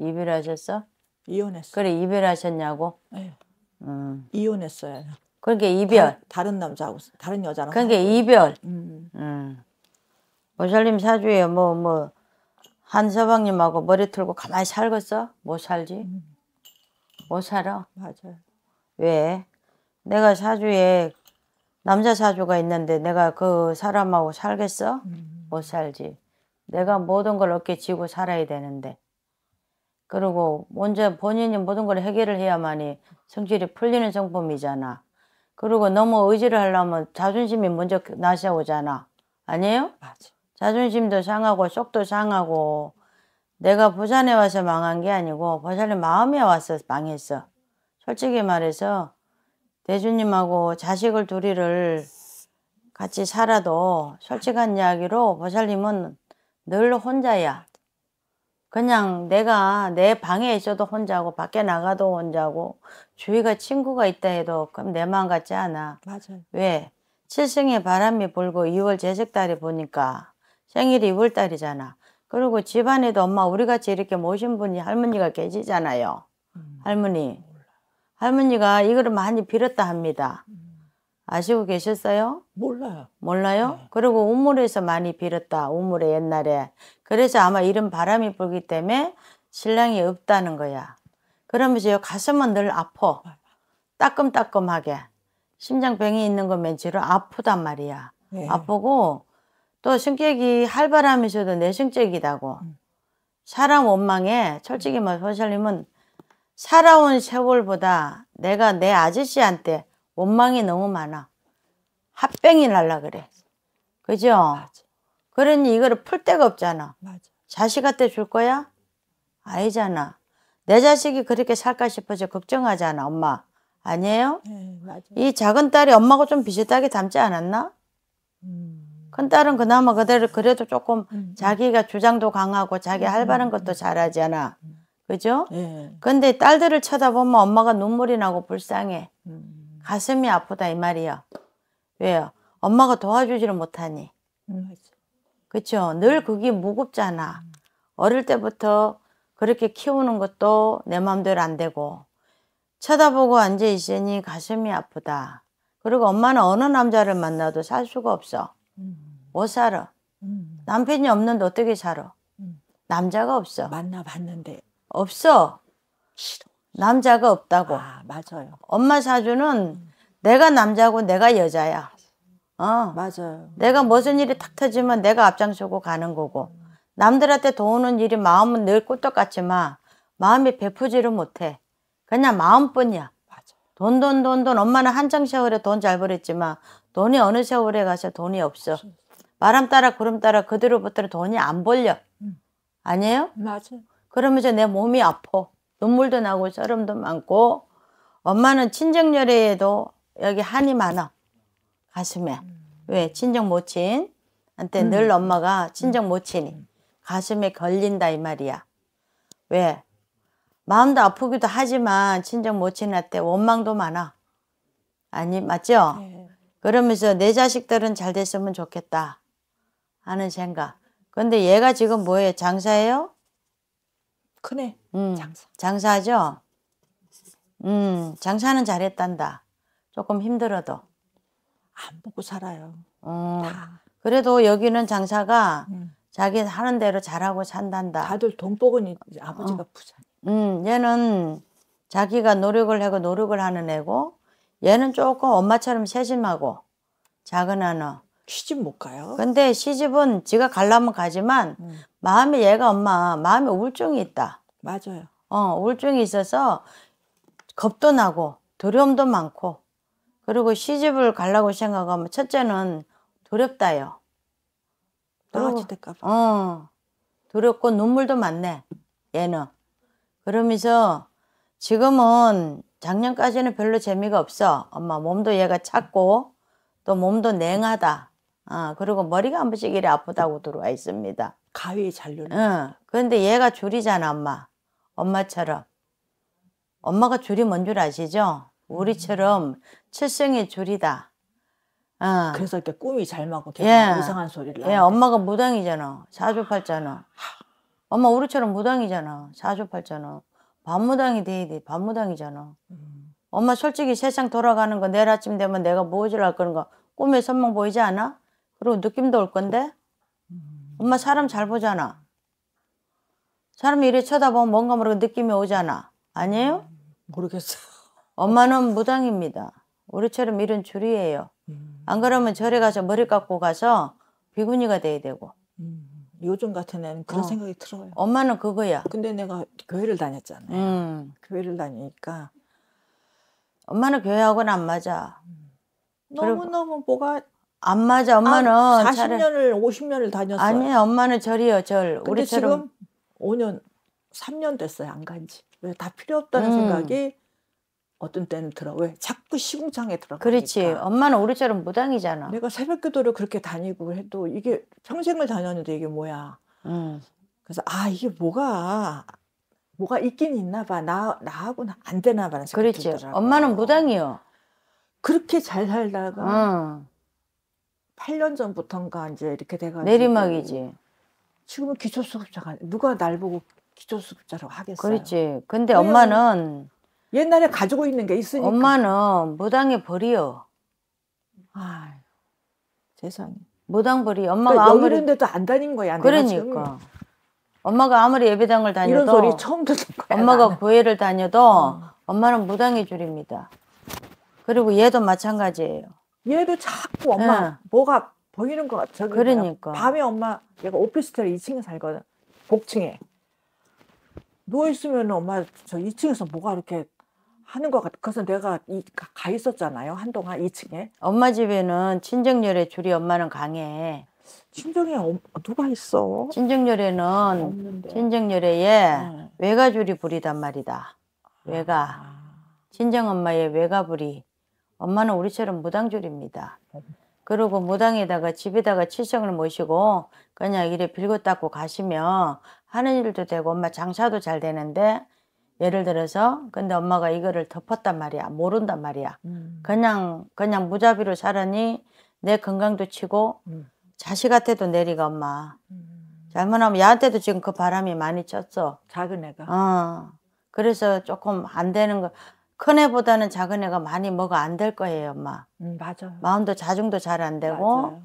이별하셨어? 이혼했어. 그래 이별하셨냐고? 네. 음. 이혼했어요. 그러니까 이별. 다, 른 남자하고 다른 여자랑. 그러니까 하고. 이별. 음. 음. 오살님 사주에 뭐 뭐 한서방님하고 머리 틀고 가만히 살겠어? 못 살지. 음. 못 살아. 맞아 왜? 내가 사주에 남자 사주가 있는데 내가 그 사람하고 살겠어? 음. 못 살지. 내가 모든 걸 어깨 지고 살아야 되는데. 그리고 먼저 본인이 모든 걸 해결을 해야만이 성질이 풀리는 성품이잖아. 그리고 너무 의지를 하려면 자존심이 먼저 나서오잖아. 아니에요? 맞아. 자존심도 상하고 속도 상하고 내가 부산에 와서 망한 게 아니고 부산에 마음에 와서 망했어. 솔직히 말해서 대주님하고 자식을 둘이를 같이 살아도 솔직한 이야기로 보살님은 늘 혼자야. 그냥 내가 내 방에 있어도 혼자고 밖에 나가도 혼자고 주위가 친구가 있다 해도 그럼 내 마음 같지 않아. 맞아요. 왜? 칠성에 바람이 불고 2월 제식달이 보니까 생일이 2월달이잖아. 그리고 집안에도 엄마 우리같이 이렇게 모신 분이 할머니가 계시잖아요. 음. 할머니. 할머니가 이거를 많이 빌었다 합니다. 음. 아시고 계셨어요? 몰라요. 몰라요? 네. 그리고 우물에서 많이 빌었다. 우물에 옛날에. 그래서 아마 이런 바람이 불기 때문에 신랑이 없다는 거야. 그러면서 가슴은 늘 아파. 따끔따끔하게. 심장병이 있는 거면지로 아프단 말이야. 네. 아프고 또 성격이 활발하면서도 내성적이다고. 음. 사람 원망에 솔직히 말해서 뭐 소셜님은 살아온 세월보다 내가 내 아저씨한테 원망이 너무 많아. 합병이 날라 그래. 그죠? 맞아. 그러니 이거를 풀 데가 없잖아. 맞아. 자식한테 줄 거야? 아니잖아. 내 자식이 그렇게 살까 싶어서 걱정하잖아, 엄마. 아니에요? 네, 맞아이 작은 딸이 엄마하고 좀 비슷하게 닮지 않았나? 음. 큰 딸은 그나마 그대로 그래도 조금 음. 음. 자기가 주장도 강하고 자기 음, 할바른 음. 것도 음. 잘하잖아. 그죠? 네. 근데 딸들을 쳐다보면 엄마가 눈물이 나고 불쌍해. 음. 가슴이 아프다 이 말이요. 왜요? 엄마가 도와주지를 못하니. 음, 그렇죠. 늘 그게 무겁잖아. 어릴 때부터 그렇게 키우는 것도 내 마음대로 안 되고 쳐다보고 앉아 있으니 가슴이 아프다. 그리고 엄마는 어느 남자를 만나도 살 수가 없어. 음. 못 살아. 음. 남편이 없는데 어떻게 살아? 음. 남자가 없어. 만나봤는데. 없어. 싫어. 남자가 없다고. 아, 맞아요. 엄마 사주는 내가 남자고 내가 여자야. 어. 맞아요. 내가 무슨 일이 탁 터지면 내가 앞장서고 가는 거고. 남들한테 도우는 일이 마음은 늘 꿀떡같지만 마음이 베푸지를 못해. 그냥 마음뿐이야. 맞아. 돈, 돈, 돈, 돈. 엄마는 한창 세월에 돈 잘 벌었지만 돈이 어느 세월에 가서 돈이 없어. 그렇죠. 바람 따라 구름 따라 그대로부터 돈이 안 벌려. 음. 아니에요? 맞아. 그러면서 내 몸이 아파. 눈물도 나고 서름도 많고 엄마는 친정열애에도 여기 한이 많아 가슴에 음. 왜 친정 모친한테 음. 늘 엄마가 친정 음. 모친이 음. 가슴에 걸린다 이 말이야 왜 마음도 아프기도 하지만 친정 모친한테 원망도 많아 아니 맞죠 예. 그러면서 내 자식들은 잘 됐으면 좋겠다 하는 생각 근데 얘가 지금 뭐예요 장사예요 크네. 음, 장사. 장사죠. 음, 장사는 잘했단다. 조금 힘들어도. 안 먹고 살아요. 어, 그래도 여기는 장사가 음. 자기 하는 대로 잘하고 산단다. 다들 돈복은 아버지가 어. 부자. 음, 얘는 자기가 노력을 하고 노력을 하는 애고, 얘는 조금 엄마처럼 세심하고, 작은 하나. 시집 못 가요? 근데 시집은 지가 갈라면 가지만 음. 마음에 얘가 엄마 마음에 우울증이 있다. 맞아요. 어 우울증이 있어서 겁도 나고 두려움도 많고 그리고 시집을 갈라고 생각하면 첫째는 두렵다요. 떨어질 때까지. 어 두렵고 눈물도 많네 얘는. 그러면서 지금은 작년까지는 별로 재미가 없어. 엄마 몸도 얘가 찼고 또 몸도 냉하다. 아, 그리고 머리가 한 번씩 이래 아프다고 들어와 있습니다. 가위에 잘려는. 응. 그런데 얘가 줄이잖아, 엄마. 엄마처럼. 엄마가 줄이 뭔 줄 아시죠? 우리처럼 칠성의 줄이다. 어. 그래서 이렇게 꿈이 잘 맞고 계속 예. 이상한 소리를. 예, 엄마가 무당이잖아. 사주팔잖아. 엄마 우리처럼 무당이잖아. 사주팔잖아. 반무당이 돼야 돼. 반무당이잖아. 음. 엄마 솔직히 세상 돌아가는 거 내일 아침 되면 내가 무엇을 할 거는 거 꿈에 선망 보이지 않아? 그리고 느낌도 올 건데 엄마 사람 잘 보잖아. 사람이 이래 쳐다보면 뭔가 모르게 느낌이 오잖아. 아니에요? 모르겠어. 엄마는 무당입니다. 우리처럼 이런 줄이에요. 안 그러면 절에 가서 머리 깎고 가서 비구니가 돼야 되고. 음, 요즘 같은 애는 그런 어. 생각이 들어요. 엄마는 그거야. 근데 내가 교회를 다녔잖아요. 음. 교회를 다니니까. 엄마는 교회하고는 안 맞아. 너무너무 뭐가 안 맞아. 엄마는 아, 40년을 차라리... 50년을 다녔어요. 아니에 엄마는 절이요. 절. 근데 우리처럼... 지금 5년 3년 됐어요. 안 간지. 왜 다 필요 없다는 음. 생각이 어떤 때는 들어. 왜 자꾸 시궁창에 들어. 그렇지. 엄마는 우리처럼 무당이잖아. 내가 새벽기도를 그렇게 다니고 해도 이게 평생을 다녔는데 이게 뭐야. 음. 그래서 아 이게 뭐가 뭐가 있긴 있나 봐. 나 나하고는 안 되나 봐. 그렇지. 엄마는 무당이요. 그렇게 잘 살다가 음. 8년 전부터인가 이제 이렇게 돼가지고 내리막이지. 지금은 기초수급자가 누가 날 보고 기초수급자라고 하겠어요. 그렇지. 근데 엄마는 옛날에 가지고 있는 게 있으니까. 엄마는 무당의 벌이아 세상에. 무당 벌이 엄마가 그러니까 아무리 데도 안 다닌 거야. 그러니까. 엄마가 아무리 예배당을 다녀도 이런 소리 처음 듣는 거야. 엄마가 나는. 교회를 다녀도 어. 엄마는 무당의 줄입니다. 그리고 얘도 마찬가지예요. 얘도 자꾸 엄마 네. 뭐가 보이는 것 같아. 그러니까. 밤에 엄마 얘가 오피스텔 2층에 살거든. 복층에. 누워 있으면 엄마 저 2층에서 뭐가 이렇게 하는 것 같아. 그래서 내가 이, 가 있었잖아요. 한동안 2층에. 엄마 집에는 친정열에 줄이 엄마는 강해. 친정에 어, 누가 있어? 친정열에는 친정열에에 외가줄이 부리단 말이다. 외가. 아. 친정엄마의 외가부리. 엄마는 우리처럼 무당줄입니다. 그러고 무당에다가 집에다가 칠성을 모시고 그냥 이래 빌고 닦고 가시면 하는 일도 되고 엄마 장사도 잘 되는데 예를 들어서 근데 엄마가 이거를 덮었단 말이야 모른단 말이야 음. 그냥 그냥 무자비로 살으니 내 건강도 치고 음. 자식한테도 내리가 엄마 음. 잘못하면 야한테도 지금 그 바람이 많이 쳤어 작은 애가 어 그래서 조금 안 되는 거큰 애보다는 작은 애가 많이 뭐가 안 될 거예요, 엄마. 음, 맞아 마음도 자중도 잘 안 되고 맞아요.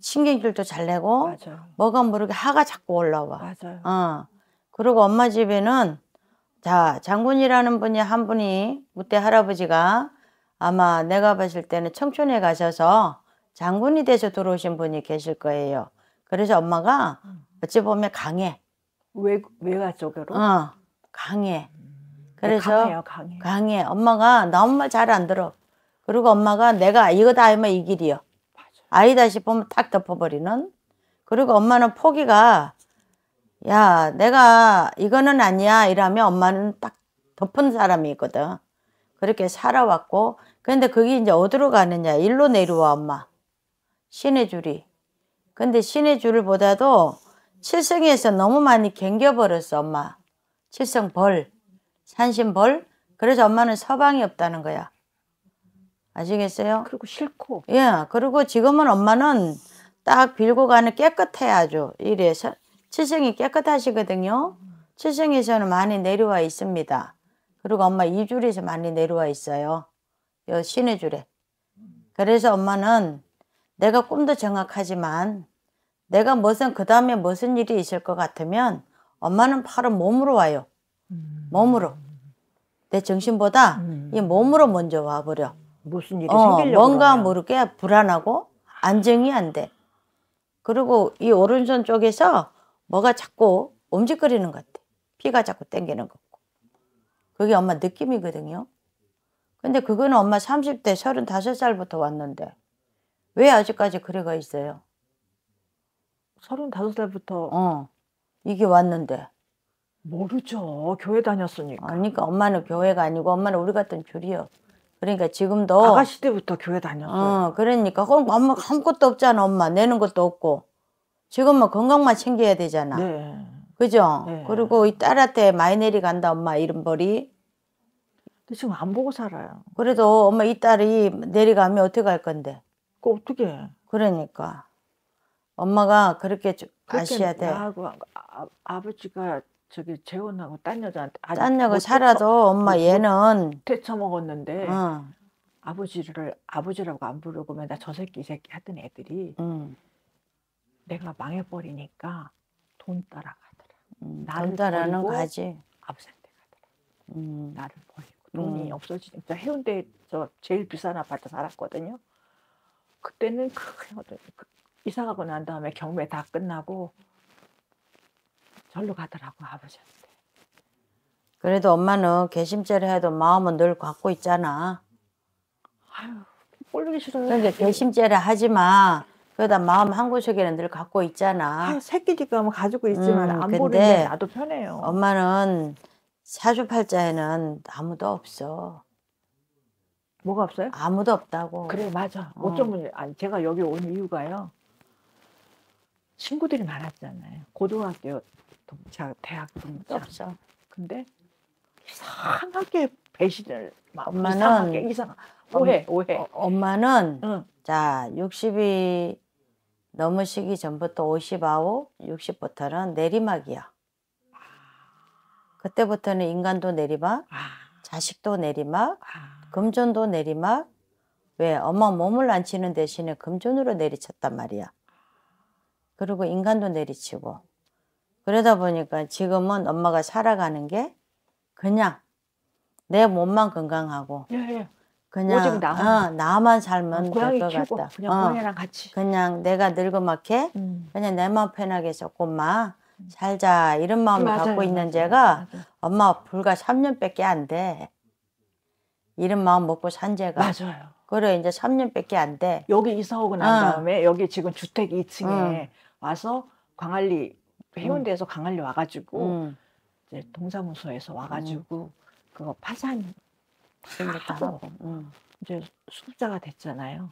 신경질도 잘 내고 맞아 뭐가 모르게 하가 자꾸 올라와. 맞아요. 어. 그리고 엄마 집에는 자 장군이라는 분이 한 분이 무대 할아버지가 아마 내가 봤을 때는 청춘에 가셔서 장군이 돼서 들어오신 분이 계실 거예요. 그래서 엄마가 음. 어찌 보면 강해. 외 외가 쪽으로. 어, 강해. 그래서 강해요, 강해. 강해. 엄마가 너무 마잘 안 들어. 그리고 엄마가 내가 이거다 하면 이 길이요. 아 아이다 싶으면 탁 덮어버리는. 그리고 엄마는 포기가 야 내가 이거는 아니야 이러면 엄마는 딱 덮은 사람이 있거든. 그렇게 살아왔고 근데 그게 이제 어디로 가느냐 일로 내려와 엄마. 신의 줄이. 근데 신의 줄보다도 칠성에서 너무 많이 갱겨버렸어 엄마. 칠성 벌. 산신벌. 그래서 엄마는 서방이 없다는 거야. 아시겠어요? 그리고 싫고. 예. 그리고 지금은 엄마는 딱 빌고 가는 깨끗해 아주. 이래서 치성이 깨끗하시거든요. 치성에서는 많이 내려와 있습니다. 그리고 엄마 이줄에서 많이 내려와 있어요. 요 신의 줄에. 그래서 엄마는 내가 꿈도 정확하지만 내가 무슨 그 다음에 무슨 일이 있을 것 같으면 엄마는 바로 몸으로 와요. 음. 몸으로 내 정신보다 음. 이 몸으로 먼저 와버려. 무슨 일이 어, 생기려고 뭔가 그러면. 모르게 불안하고 안정이 안 돼. 그리고 이 오른손 쪽에서 뭐가 자꾸 움직거리는 것 같아. 피가 자꾸 땡기는 것 같고. 그게 엄마 느낌이거든요. 근데 그거는 엄마 30대 35살부터 왔는데 왜 아직까지 그래가 있어요? 35살부터 어 이게 왔는데 모르죠. 교회 다녔으니까. 그러니까 엄마는 교회가 아니고 엄마는 우리 같은 줄이요. 그러니까 지금도 아가씨 때부터 교회 다녔어 어, 그러니까 그럼 엄마 뭐 아무것도 없잖아. 엄마 내는 것도 없고 지금은 뭐 건강만 챙겨야 되잖아. 네. 그죠? 네. 그리고 이 딸한테 마이내리 간다 엄마 이름벌이. 근데 지금 안 보고 살아요. 그래도 엄마 이 딸이 내려가면 어떻게 할 건데? 그 어떻게? 해? 그러니까 엄마가 그렇게 아셔야 돼. 나하고 아, 아버지가 저기 재혼하고 딴 여자한테 딴 여자 살아도 엄마 얘는 대쳐 먹었는데 어. 아버지를 아버지라고 안 부르고 맨날 저 새끼 이 새끼 하던 애들이 음. 내가 망해버리니까 돈 따라가더라. 음, 나를 돈 따라는 가지. 아버지한테 가더라. 음. 나를 버리고 돈이 음. 없어지니까 해운대 저 제일 비싼 아파트 살았거든요. 그때는 그, 그 이사 가고 난 다음에 경매 다 끝나고 절로 가더라고 아버지한테. 그래도 엄마는 개심죄를 해도 마음은 늘 갖고 있잖아. 아유, 꼴보기 싫어. 그러니까 개심죄를 하지 마. 그러다 마음 한 구석에는 늘 갖고 있잖아. 아유, 새끼니까 뭐 가지고 있지만 음, 안 보는데 나도 편해요. 엄마는 사주팔자에는 아무도 없어. 뭐가 없어요? 아무도 없다고. 그래 맞아. 어. 쩌면 아니 제가 여기 온 이유가요. 친구들이 많았잖아요. 고등학교 동창, 대학 동창. 없어. 근데 이상하게 배신을 엄마는 이상 오해 오해. 어, 엄마는 응. 자 60이 넘으시기 전부터 59, 60부터는 내리막이야. 그때부터는 인간도 내리막, 아... 자식도 내리막, 아... 금전도 내리막. 왜? 엄마 몸을 안 치는 대신에 금전으로 내리쳤단 말이야. 그리고 인간도 내리치고. 그러다 보니까 지금은 엄마가 살아가는 게 그냥 내 몸만 건강하고 예, 예. 그냥 오직 나만, 어, 나만 살면 어, 될것 같다. 그냥 어, 고양이랑 같이. 그냥 내가 늙어막게 음. 그냥 내 마음 편하게 조금마 음. 살자 이런 마음을 맞아요, 갖고 있는 맞아요, 제가 맞아요. 엄마 불과 3년밖에 안 돼. 이런 마음 먹고 산 제가. 맞아요. 그래 이제 3년밖에 안 돼. 여기 이사 오고 난 어. 다음에 여기 지금 주택 2층에 어. 와서 광안리 해운대에서 그 음. 강한리 와가지고 음. 이제 동사무소에서 와가지고 음. 그거 파산 생겼다고 음. 이제 수급자가 됐잖아요.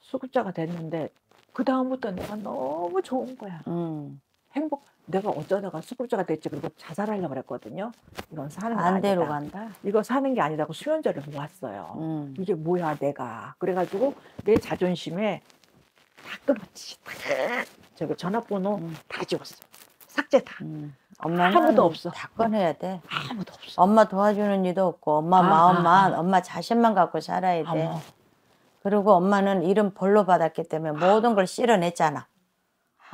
수급자가 됐는데 그 다음부터 내가 너무 좋은 거야. 음. 행복. 내가 어쩌다가 수급자가 됐지 그리고 자살하려고 그랬거든요. 이건 사는 거 반대로 아니다. 간다. 이거 사는 게아니라고 수면제를 모았어요. 음. 이게 뭐야 내가. 그래가지고 내 자존심에 다 끊었지. 저기 전화번호 음. 다 지웠어. 삭제다. 음. 엄마는 아무도 없어. 다 꺼내야 돼. 아무도 없어. 엄마 도와주는 이도 없고 엄마 아, 마음만 아, 아. 엄마 자신만 갖고 살아야 돼. 어머. 그리고 엄마는 이름 벌로 받았기 때문에 모든 걸 실어냈잖아.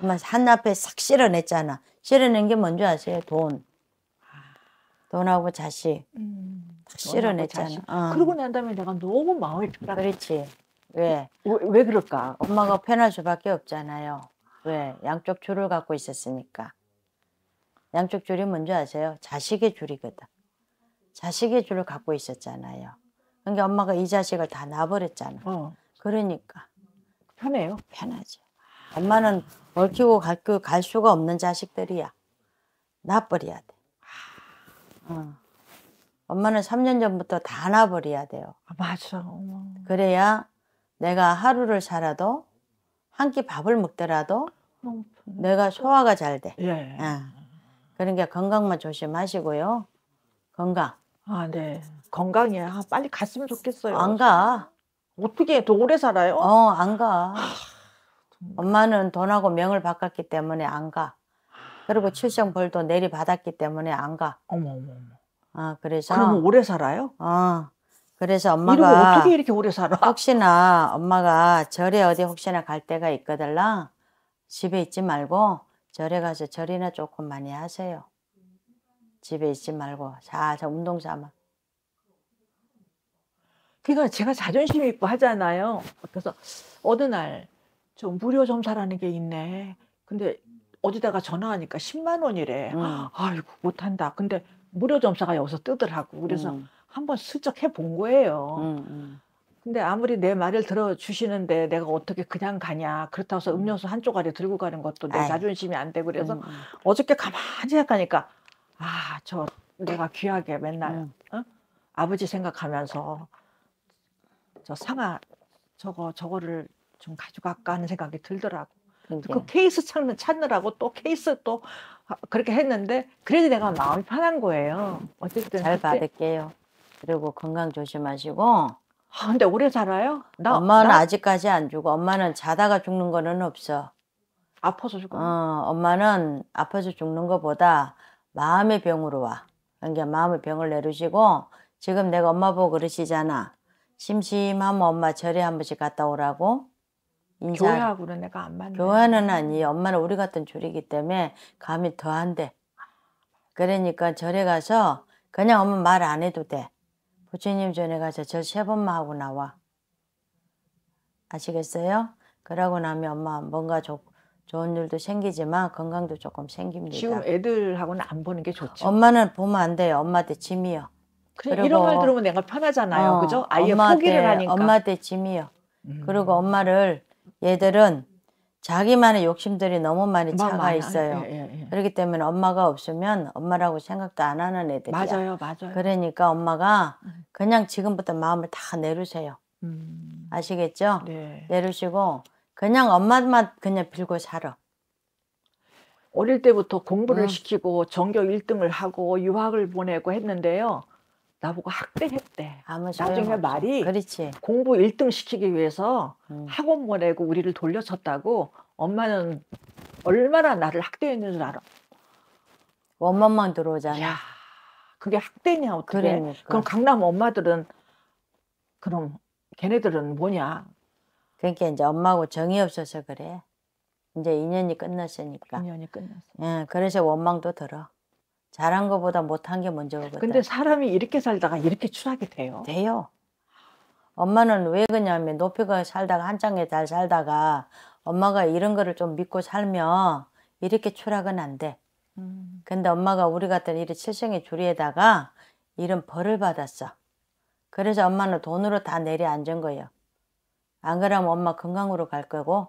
엄마 한앞에 싹 실어냈잖아. 실어낸 게 뭔지 아세요? 돈. 아. 돈하고 자식. 음, 실어냈잖아. 자식. 어. 그러고 난 다음에 내가 너무 마음이 편하 그렇지. 왜? 왜? 왜 그럴까? 엄마가 편할 수밖에 없잖아요. 왜? 양쪽 줄을 갖고 있었으니까. 양쪽 줄이 뭔지 아세요? 자식의 줄이거든. 자식의 줄을 갖고 있었잖아요. 그러니까 엄마가 이 자식을 다낳버렸잖아 어. 그러니까. 편해요. 편하지. 엄마는 얽히고 갈, 그, 갈 수가 없는 자식들이야. 낳버려야 돼. 아. 어. 엄마는 3년 전부터 다낳버려야 돼요. 아, 맞아. 어머. 그래야 내가 하루를 살아도 한 끼 밥을 먹더라도 내가 소화가 잘 돼. 예. 어. 그러니까 건강만 조심하시고요. 건강. 아, 네. 건강이야. 아, 빨리 갔으면 좋겠어요. 안 가. 어떻게 해? 더 오래 살아요? 어, 안 가. 엄마는 돈하고 명을 바꿨기 때문에 안 가. 그리고 칠성벌도 내리받았기 때문에 안 가. 어머, 어머, 어머. 아, 그래서. 그럼 오래 살아요? 어. 그래서 엄마가. 어떻게 이렇게 오래 살아? 혹시나 엄마가 절에 어디 혹시나 갈 데가 있거들라. 집에 있지 말고 절에 가서 절이나 조금 많이 하세요. 집에 있지 말고 자자 운동 삼아. 그러니까 제가 자존심 있고 하잖아요. 그래서 어느 날 좀 무료 점사라는 게 있네. 근데 어디다가 전화하니까 10만 원이래. 음. 아이고 못한다. 근데 무료 점사가 여기서 뜨더라고. 그래서 음. 한번 슬쩍 해 본 거예요. 음, 음. 근데 아무리 내 말을 들어주시는데 내가 어떻게 그냥 가냐. 그렇다고 해서 음. 음료수 한 쪼가리 들고 가는 것도 내 아이. 네. 자존심이 안 되고 그래서 음, 음. 어저께 가만히 생각하니까 아, 저 내가 귀하게 맨날 음. 어? 아버지 생각하면서 저 상아 저거 저거를 좀 가져갈까 하는 생각이 들더라고. 그 그러그 케이스 찾는 찾느라고 또 케이스 또 그렇게 했는데 그래도 내가 마음이 편한 거예요. 어쨌든 잘 그때. 받을게요. 그리고 건강 조심하시고 아, 근데 오래 살아요? 나, 엄마는 나? 아직까지 안 죽어. 엄마는 자다가 죽는 거는 없어. 아파서 죽어. 어, 엄마는 아파서 죽는 것보다 마음의 병으로 와. 그러니까 마음의 병을 내려주고 지금 내가 엄마 보고 그러시잖아. 심심하면 엄마 절에 한 번씩 갔다 오라고. 인사. 교회하고는 내가 안 맞네. 교회는 아니. 엄마는 우리 같은 줄이기 때문에 감이 더한데 그러니까 절에 가서 그냥 엄마 말 안 해도 돼. 부처님 전에 가서 저 세 번만 하고 나와. 아시겠어요? 그러고 나면 엄마 뭔가 조, 좋은 일도 생기지만 건강도 조금 생깁니다. 지금 애들하고는 안 보는 게 좋죠. 엄마는 보면 안 돼요. 엄마한테 짐이요. 그래, 이런 말 들으면 내가 편하잖아요. 어, 그죠? 아예 엄마한테, 포기를 하니까. 엄마한테 짐이요. 음. 그리고 엄마를 얘들은 자기만의 욕심들이 너무 많이 차가 아 있어요. 예, 예, 예. 그렇기 때문에 엄마가 없으면 엄마라고 생각도 안 하는 애들이 맞아요, 맞아요. 그러니까 엄마가 네. 그냥 지금부터 마음을 다 내려세요. 음. 아시겠죠? 네. 내려시고 그냥 엄마만 그냥 빌고 살아. 어릴 때부터 공부를 음. 시키고 전교 1등을 하고 유학을 보내고 했는데요. 나보고 학대했대. 아무 나중에 말이 그렇지. 공부 1등 시키기 위해서 음. 학원 보내고 우리를 돌려쳤다고 엄마는 얼마나 나를 학대했는 줄 알아. 원망만 들어오잖아. 야, 그게 학대냐 어떻게? 그러니까. 그럼 강남 엄마들은 그럼 걔네들은 뭐냐? 그러니까 이제 엄마하고 정이 없어서 그래. 이제 인연이 끝났으니까. 인연이 끝났어. 예, 그래서 원망도 들어. 잘한 것보다 못한 게 먼저거든. 근데 사람이 이렇게 살다가 이렇게 추락이 돼요. 돼요. 엄마는 왜 그냐면 높이가 살다가 한장에 잘 살다가 엄마가 이런 거를 좀 믿고 살면 이렇게 추락은 안 돼. 음. 근데 엄마가 우리 같은 이 칠성의 주리에다가 이런 벌을 받았어. 그래서 엄마는 돈으로 다 내려앉은 거예요. 안 그러면 엄마 건강으로 갈 거고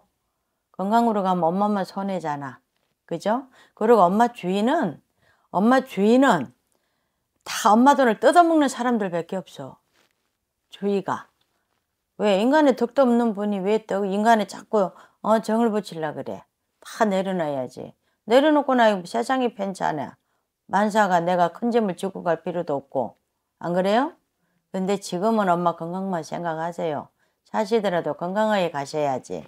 건강으로 가면 엄마만 손해잖아. 그죠? 그리고 엄마 주인은 엄마 주인은 다 엄마 돈을 뜯어먹는 사람들밖에 없어. 주의가. 왜 인간의 덕도 없는 분이 왜또 인간에 자꾸 어, 정을 붙이려 그래. 다 내려놔야지. 내려놓고 나면 세상이 편찮아. 만사가 내가 큰 짐을 지고 갈 필요도 없고. 안 그래요? 근데 지금은 엄마 건강만 생각하세요. 사시더라도 건강하게 가셔야지.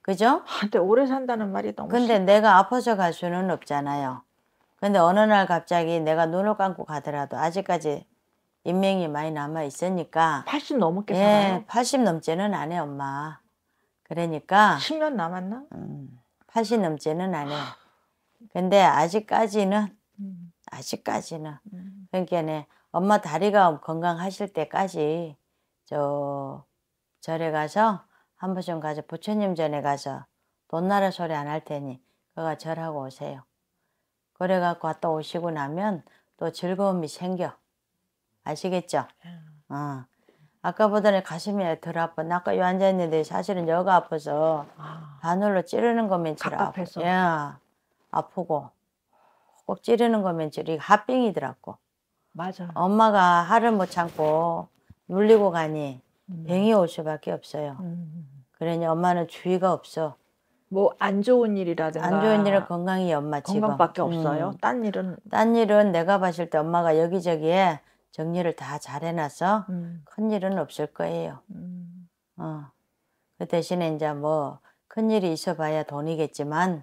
그죠? 근데 오래 산다는 말이 너무 근데 싫다. 내가 아파서 갈 수는 없잖아요. 근데 어느 날 갑자기 내가 눈을 감고 가더라도 아직까지 인명이 많이 남아 있으니까 80 넘게 예, 살아요? 예, 80 넘지는 안해 엄마 그러니까 10년 남았나? 음, 80 넘지는 안해 근데 아직까지는 음. 아직까지는 그러니까 엄마 다리가 건강하실 때까지 저 절에 가서 한번좀 가서 부처님 전에 가서 돈 나라 소리 안 할 테니 그가 절하고 오세요 그래갖고 왔다 오시고 나면 또 즐거움이 생겨. 아시겠죠? 음. 어. 아까보다는 가슴이 덜 아파. 아까 여 앉아있는데 사실은 여가 아파서 아. 바늘로 찌르는 거면 제일 아파. 서 예. 아프고. 꼭 찌르는 거면 제일 합병이더라고. 맞아. 엄마가 하를 못 참고 눌리고 가니 음. 병이 올 수밖에 없어요. 음. 그러니 엄마는 주의가 없어. 뭐안 좋은 일이라든가 안 좋은 일은 건강이 엄마치고 건강밖에 음. 없어요. 음. 딴 일은 딴 일은 내가 봤을 때 엄마가 여기저기에 정리를 다 잘해놔서 음. 큰 일은 없을 거예요. 음. 어. 그 대신에 이제 뭐 큰 일이 있어봐야 돈이겠지만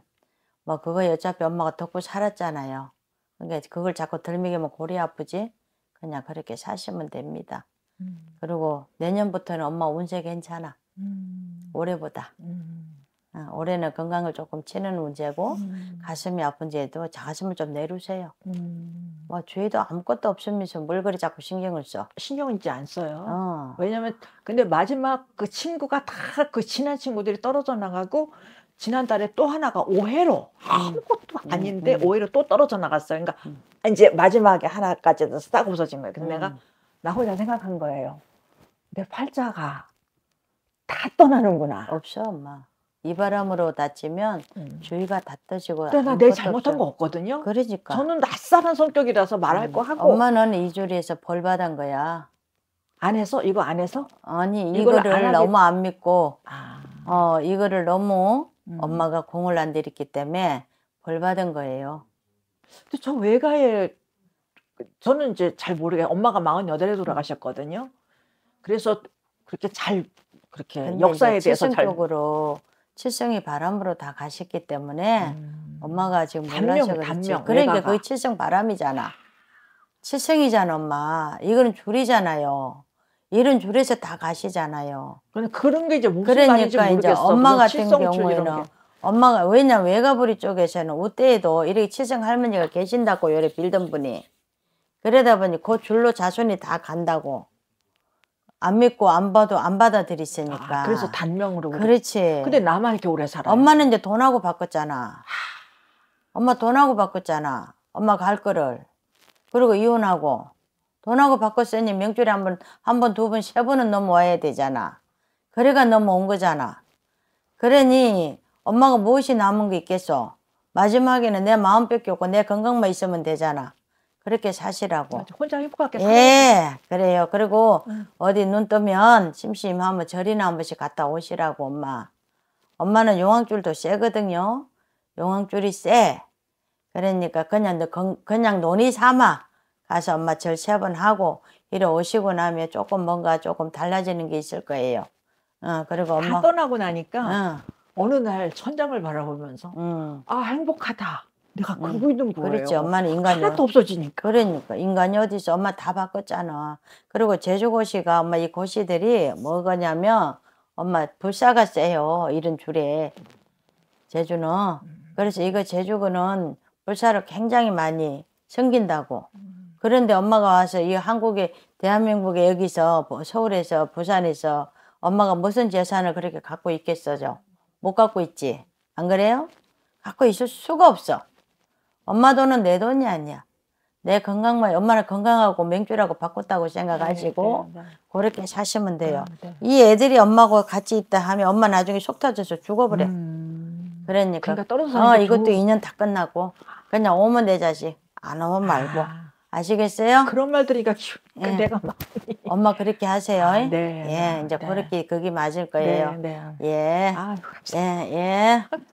뭐 그거 어차피 엄마가 덮고 살았잖아요. 그러니까 그걸 자꾸 들먹이면 골이 뭐 아프지. 그냥 그렇게 사시면 됩니다. 음. 그리고 내년부터는 엄마 운세 괜찮아. 음. 올해보다. 어, 올해는 건강을 조금 치는 문제고 음. 가슴이 아픈지에도 자 가슴을 좀 내려세요. 음. 뭐 주위도 아무것도 없으면서 뭘 그리 자꾸 신경을 써. 신경을 이제 안 써요. 어. 왜냐면 근데 마지막 그 친구가 다 그 친한 친구들이 떨어져 나가고 지난달에 또 하나가 오해로 아무것도 음. 아닌데 음. 오해로 또 떨어져 나갔어요. 그러니까 음. 이제 마지막에 하나까지 싹 없어진 거예요. 근데 음. 내가 나 혼자 생각한 거예요. 내 팔자가 다 떠나는구나. 없어 엄마. 이 바람으로 다치면 음. 주위가 다 떠지고. 근데 내 잘못한 없어요. 거 없거든요. 그러니까. 저는 낯사 성격이라서 말할 음. 거 하고. 엄마는 이조리에서 벌 받은 거야. 안 해서 이거 안 해서? 아니 이거를 안 너무 안 믿고. 아. 어 이거를 너무 음. 엄마가 공을 안 들였기 때문에 벌 받은 거예요. 근데 저 외가에 저는 이제 잘 모르게 엄마가 마흔 에 돌아가셨거든요. 그래서 그렇게 잘 그렇게 역사에 대해서 잘 적으로 칠성이 바람으로 다 가셨기 때문에 음. 엄마가 지금 몰라서 그렇지. 그러니까 그게 칠성 바람이잖아. 칠성이잖아, 엄마. 이거는 줄이잖아요. 이런 줄에서 다 가시잖아요. 근데 그런 게 이제 무슨 그러니까 말인지 모르겠어. 이제 엄마 같은 경우에는 엄마가 왜냐 외가부리 쪽에서는 우때에도 이렇게 칠성 할머니가 계신다고 요래 빌던 분이 그러다 보니 그 줄로 자손이 다 간다고 안 믿고 안 봐도 안 받아들이시니까. 아, 그래서 단명으로. 그렇지. 그 근데 나만 이렇게 오래 살아. 엄마는 이제 돈하고 바꿨잖아. 엄마 돈하고 바꿨잖아. 엄마가 거를. 그리고 이혼하고 돈하고 바꿨으니 명줄에 한 번, 한 번, 두 번, 세 번은 넘어와야 되잖아. 그래가 넘어온 거잖아. 그러니 엄마가 무엇이 남은 게 있겠어. 마지막에는 내 마음 뺏겼고 내 건강만 있으면 되잖아. 그렇게 사시라고. 맞아, 혼자 행복하게 살 예, 그래요. 그리고 응. 어디 눈 뜨면 심심하면 뭐 절이나 한 번씩 갔다 오시라고 엄마. 엄마는 용왕줄도 세거든요. 용왕줄이 세. 그러니까 그냥 그냥 논의 삼아 가서 엄마 절 세 번 하고 이래 오시고 나면 조금 뭔가 조금 달라지는 게 있을 거예요. 어, 그리고 엄마 다 떠나고 나니까 어. 어느 날 천장을 바라보면서 음. 아 행복하다. 내가 음. 그러고 응. 있는 거예요. 그렇지. 엄마는 인간이 하나도 없어지니까. 그러니까 인간이 어디 서 엄마 다 바꿨잖아. 그리고 제주고시가 엄마 이 고시들이 뭐가냐면 엄마 불사가 세요. 이런 줄에 제주는 음. 그래서 이거 제주군는 불사를 굉장히 많이 생긴다고. 음. 그런데 엄마가 와서 이 한국에 대한민국에 여기서 뭐 서울에서 부산에서 엄마가 무슨 재산을 그렇게 갖고 있겠어요? 못 갖고 있지. 안 그래요? 갖고 있을 수가 없어. 엄마 돈은 내 돈이 아니야. 내 건강만 엄마를 건강하고 맹주라고 바꿨다고 생각하시고 네, 네, 네. 그렇게 사시면 돼요. 아, 이 애들이 엄마하고 같이 있다 하면 엄마 나중에 속 터져서 죽어버려. 음... 그러니까, 그러니까 떨어져서 어, 이것도 좋은... 인다 끝나고 그냥 오면 내 자식 안 오면 말고 아... 아시겠어요? 그런 말 들으니까 기우... 그 예. 내가 막 엄마 그렇게 하세요. 아, 네. 예, 이제 그렇게 그게 맞을 거예요. 네, 네. 예. 아, 예, 예.